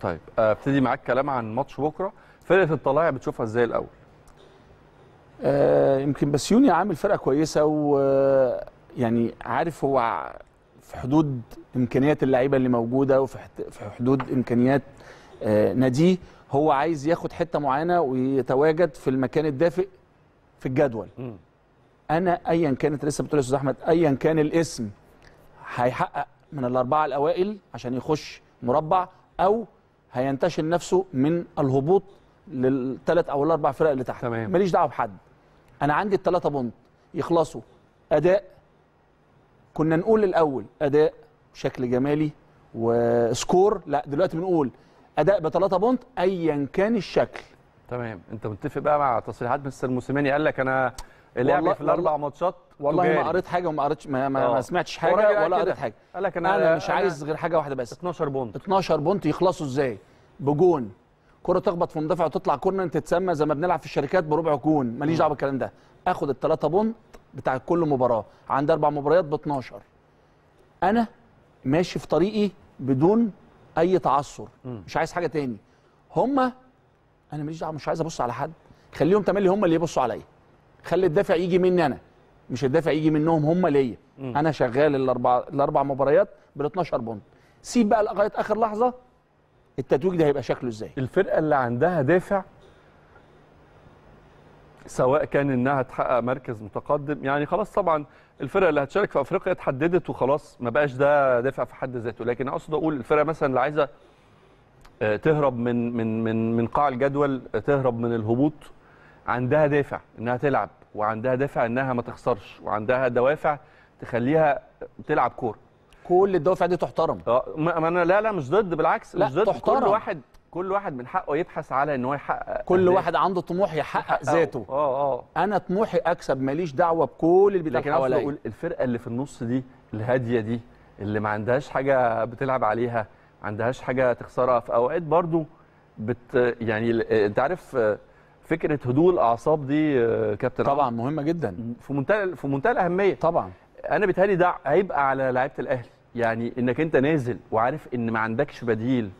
طيب آه، ابتدي معاك كلام عن ماتش بكره فرقه الطلائع بتشوفها ازاي الاول آه يمكن بسيوني عامل فرقه كويسه و آه، يعني عارف هو في حدود امكانيات اللعيبه اللي موجوده وفي حدود امكانيات آه ناديه هو عايز ياخد حته معينه ويتواجد في المكان الدافئ في الجدول م. انا ايا كانت لسه بتقول يا استاذ احمد ايا كان الاسم هيحقق من الاربعه الاوائل عشان يخش مربع او هينتشل نفسه من الهبوط للثلاث او الاربع فرق اللي تحت تمام ماليش دعوه بحد انا عندي الثلاثه بونت يخلصوا اداء كنا نقول الاول اداء بشكل جمالي وسكور لا دلوقتي بنقول اداء بثلاثه بونت ايا كان الشكل تمام انت متفق بقى مع تصريحات مستر موسيماني قال لك انا اللعب في الاربع ماتشات والله ما قريت حاجه وما قريتش ما, ما, آه. ما سمعتش حاجه ولا قريت حاجه قال لك انا انا مش عايز غير حاجه واحده بس 12 بونت 12 بونت يخلصوا ازاي بجون كره تخبط في مدافع وتطلع كورنر تتسمى زي ما بنلعب في الشركات بربع جون ماليش دعوه بالكلام ده اخد الثلاثه بونت بتاع كل مباراه عندي اربع مباريات ب 12 انا ماشي في طريقي بدون اي تعثر مش عايز حاجه تاني هما انا ماليش دعوه مش عايز ابص على حد خليهم تملي هم اللي يبصوا عليا خلي الدافع يجي مني انا مش الدافع يجي منهم هم ليا انا شغال الاربع الاربع مباريات بال 12 بونت سيب بقى لغايه اخر لحظه التتويج ده هيبقى شكله ازاي الفرقه اللي عندها دافع سواء كان انها تحقق مركز متقدم يعني خلاص طبعا الفرقه اللي هتشارك في افريقيا اتحددت وخلاص ما بقاش ده دافع في حد ذاته لكن اقصد اقول الفرقه مثلا اللي عايزه آه، تهرب من من من من قاع الجدول آه، تهرب من الهبوط عندها دافع انها تلعب وعندها دافع انها ما تخسرش وعندها دوافع تخليها تلعب كوره كل الدوافع دي تحترم اه ما انا لا لا مش ضد بالعكس لا مش ضد تحترم. كل واحد كل واحد من حقه يبحث على ان هو يحقق كل أهداف. واحد عنده طموح يحقق ذاته آه،, اه اه انا طموحي اكسب ماليش دعوه بكل اللي بيتقال حواليا عاوز اقول الفرقه اللي في النص دي الهاديه دي اللي ما عندهاش حاجه بتلعب عليها ما عندهاش حاجه تخسرها في اوقات برضو بت يعني انت عارف فكره هدوء الاعصاب دي آه، كابتن طبعا مهمه جدا في منتهى في منتهى الاهميه طبعا انا بيتهيألي ده هيبقى على لعيبه الاهلي يعني انك انت نازل وعارف ان ما عندكش بديل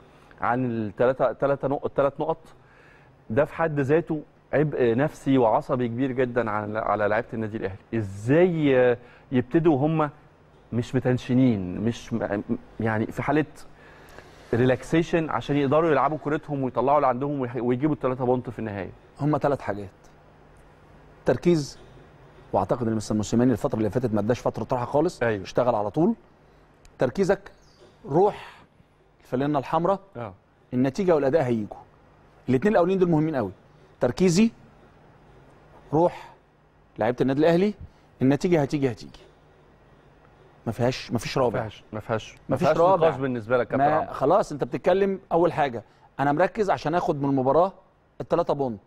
عن الثلاثه ثلاثه نقط الثلاث نقط ده في حد ذاته عبء نفسي وعصبي كبير جدا على على لعيبه النادي الاهلي ازاي آه، يبتدوا هم مش متنشنين مش يعني في حاله ريلاكسيشن عشان يقدروا يلعبوا كورتهم ويطلعوا اللي عندهم ويجيبوا الثلاثه بونت في النهايه هم ثلاث حاجات تركيز واعتقد ان مستر موسيماني الفتره اللي فاتت ما اداش فتره راحه خالص أيوه. اشتغل على طول تركيزك روح الفلينه الحمراء أه. النتيجه والاداء هيجوا الاثنين الاولين دول مهمين قوي تركيزي روح لعيبه النادي الاهلي النتيجه هتيجي هتيجي ما فيهاش ما فيش رابع ما فيهاش ما فيهاش ما فيش رابع بالنسبه لك ما خلاص انت بتتكلم اول حاجه انا مركز عشان اخد من المباراه الثلاثه بونت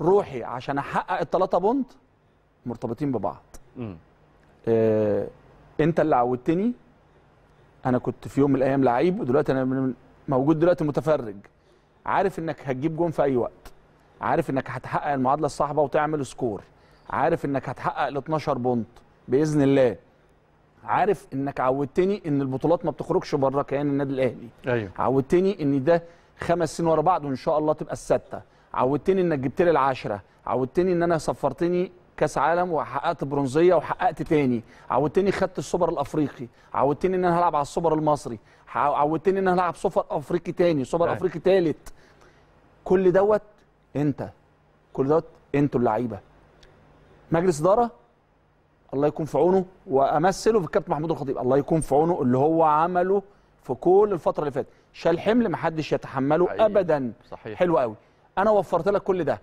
روحي عشان احقق الثلاثه بونت مرتبطين ببعض آه انت اللي عودتني انا كنت في يوم من الايام لعيب ودلوقتي انا موجود دلوقتي متفرج عارف انك هتجيب جون في اي وقت عارف انك هتحقق المعادله الصعبه وتعمل سكور عارف انك هتحقق ال 12 بونت باذن الله عارف انك عودتني ان البطولات ما بتخرجش بره كيان النادي الاهلي أيوه. عودتني ان ده خمس سنين ورا بعض وان شاء الله تبقى السته عودتني انك جبت لي العشره عودتني ان انا سفرتني كاس عالم وحققت برونزيه وحققت تاني عودتني خدت السوبر الافريقي عودتني ان انا هلعب على السوبر المصري عودتني ان انا هلعب سوبر افريقي تاني سوبر أيوه. افريقي تالت كل دوت انت كل دوت انتوا اللعيبه مجلس اداره الله يكون في عونه وامثله في الكابتن محمود الخطيب الله يكون في عونه اللي هو عمله في كل الفتره اللي فاتت شال حمل ما حدش يتحمله حقيقي. ابدا صحيح. حلو قوي انا وفرت لك كل ده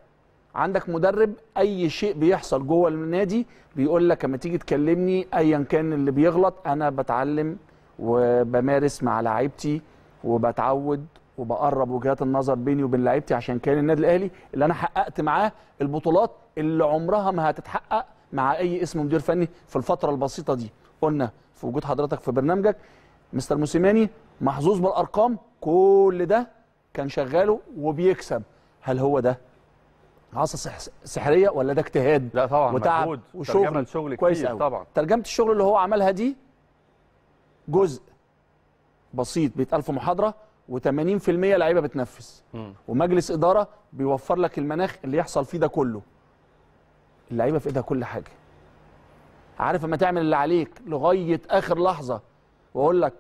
عندك مدرب اي شيء بيحصل جوه النادي بيقول لك اما تيجي تكلمني ايا كان اللي بيغلط انا بتعلم وبمارس مع لعيبتي وبتعود وبقرب وجهات النظر بيني وبين لعيبتي عشان كان النادي الاهلي اللي انا حققت معاه البطولات اللي عمرها ما هتتحقق مع اي اسم مدير فني في الفتره البسيطه دي قلنا في وجود حضرتك في برنامجك مستر موسيماني محظوظ بالارقام كل ده كان شغاله وبيكسب هل هو ده عصا سحريه ولا ده اجتهاد لا طبعا وتعب مجهود وشغل ترجمه شغل كويس كتير طبعا ترجمه الشغل اللي هو عملها دي جزء بسيط بيتقال في محاضره و80% لعيبه بتنفذ ومجلس اداره بيوفر لك المناخ اللي يحصل فيه ده كله اللعيبه في ايدها كل حاجه عارف اما تعمل اللي عليك لغايه اخر لحظه واقول لك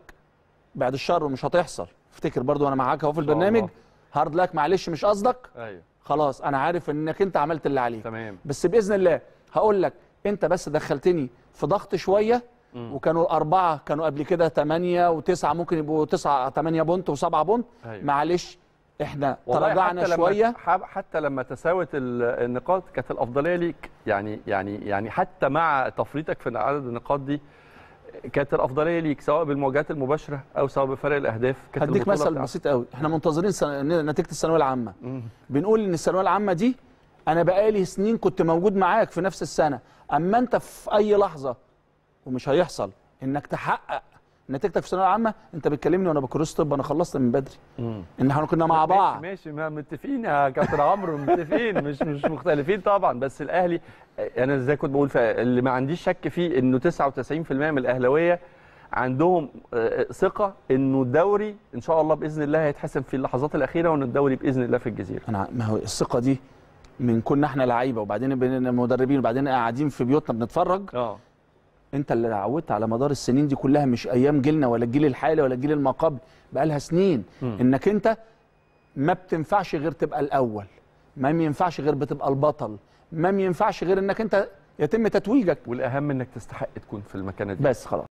بعد الشر مش هتحصل افتكر برضو انا معاك اهو في البرنامج الله. هارد لك معلش مش قصدك ايوه خلاص انا عارف انك انت عملت اللي عليك تمام بس باذن الله هقول لك انت بس دخلتني في ضغط شويه مم. وكانوا اربعه كانوا قبل كده 8 و9 ممكن يبقوا 9 8 بونت و7 بونت أيوة. معلش احنا تراجعنا حتى شويه لما حتى لما تساوت النقاط كانت الافضليه ليك يعني يعني يعني حتى مع تفريطك في عدد النقاط دي كانت الافضليه ليك سواء بالمواجهات المباشره او سواء بفرق الاهداف كانت هديك مثل بسيط قوي احنا منتظرين سن... نتيجه الثانويه العامه بنقول ان الثانويه العامه دي انا بقالي سنين كنت موجود معاك في نفس السنه اما انت في اي لحظه ومش هيحصل انك تحقق نتيجتك في الثانويه العامه انت بتكلمني وانا بكروس طب انا خلصت من بدري مم. ان احنا كنا مع بعض ماشي, ماشي متفقين يا كابتن عمرو متفقين مش مش مختلفين طبعا بس الاهلي انا ازاي كنت بقول اللي ما عنديش شك فيه انه 99% من الاهلاويه عندهم آه، آه، ثقه انه الدوري ان شاء الله باذن الله هيتحسم في اللحظات الاخيره وان الدوري باذن الله في الجزيره انا ما هو الثقه دي من كنا احنا لعيبه وبعدين بين مدربين وبعدين قاعدين في بيوتنا بنتفرج اه انت اللي عودت على مدار السنين دي كلها مش ايام جيلنا ولا الجيل الحالي ولا الجيل ما قبل بقى لها سنين م. انك انت ما بتنفعش غير تبقى الاول ما ينفعش غير بتبقى البطل ما ينفعش غير انك انت يتم تتويجك والاهم انك تستحق تكون في المكانه دي بس خلاص